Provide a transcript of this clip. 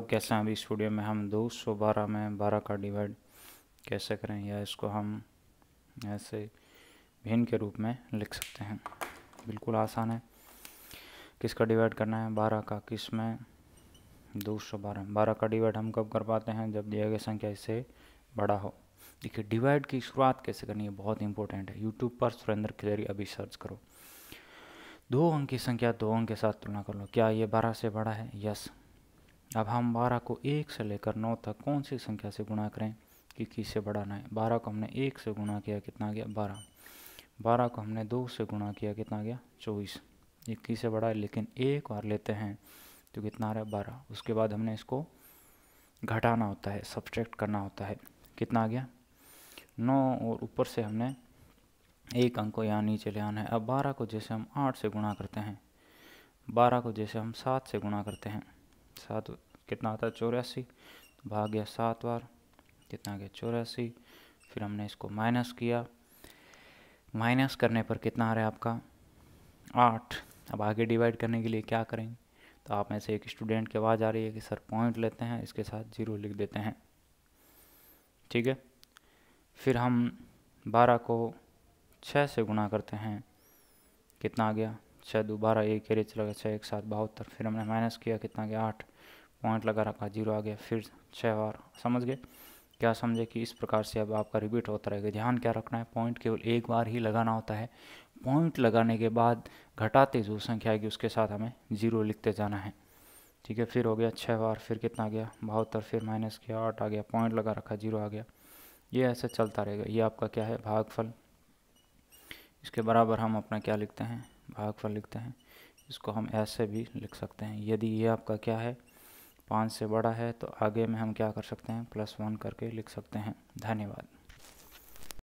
तो कैसे हैं अभी इस वीडियो में हम 212 में 12 का डिवाइड कैसे करें या इसको हम ऐसे भिन्न के रूप में लिख सकते हैं बिल्कुल आसान है किसका डिवाइड करना है 12 का किस में 212 बारह का डिवाइड हम कब कर पाते हैं जब दिया गया संख्या इससे बड़ा हो देखिए डिवाइड की शुरुआत कैसे करनी है बहुत इंपॉर्टेंट है यूट्यूब पर सुरेंद्र खिलेरी अभी सर्च करो दो अंक की संख्या दो अंक के साथ तुलना कर लो क्या ये बारह से बड़ा है यस अब हम बारह को एक से लेकर नौ तक कौन सी संख्या से गुणा करें कि से बढ़ाना है बारह को हमने एक से गुणा किया कितना गया बारह बारह को हमने दो से गुणा किया कितना गया चौबीस इक्कीस से बढ़ा है लेकिन एक बार लेते हैं तो कितना आ रहा है बारह उसके बाद हमने इसको घटाना होता है सब्सट्रैक्ट करना होता है कितना आ गया नौ और ऊपर से हमने एक अंक को यहाँ नीचे ले आना है अब बारह को जैसे हम आठ से गुणा करते हैं बारह को जैसे हम सात से गुणा करते हैं सात कितना आता है चौरासी भाग गया सात बार कितना आ गया चौरासी फिर हमने इसको माइनस किया माइनस करने पर कितना आ रहा है आपका आठ अब आगे डिवाइड करने के लिए क्या करेंगे तो आप में से एक स्टूडेंट की आवाज़ आ रही है कि सर पॉइंट लेते हैं इसके साथ जीरो लिख देते हैं ठीक है फिर हम बारह को छः से गुना करते हैं कितना आ गया छः दो बारह एक एरे चला गया छः एक साथ बहत्तर फिर हमने माइनस किया कितना गया आठ पॉइंट लगा रखा जीरो आ गया फिर छः बार समझ गए क्या समझे कि इस प्रकार से अब आपका रिपीट होता रहेगा ध्यान क्या रखना है पॉइंट केवल एक बार ही लगाना होता है पॉइंट लगाने के बाद घटाते जो संख्या आएगी उसके साथ हमें जीरो लिखते जाना है ठीक है फिर हो गया छः बार फिर कितना आ गया बहत्तर फिर माइनस किया आठ आ गया पॉइंट लगा रखा जीरो आ गया ये ऐसे चलता रहेगा ये आपका क्या है भागफल इसके बराबर हम अपना क्या लिखते हैं भागफल लिखते हैं इसको हम ऐसे भी लिख सकते हैं यदि ये आपका क्या है पाँच से बड़ा है तो आगे में हम क्या कर सकते हैं प्लस वन करके लिख सकते हैं धन्यवाद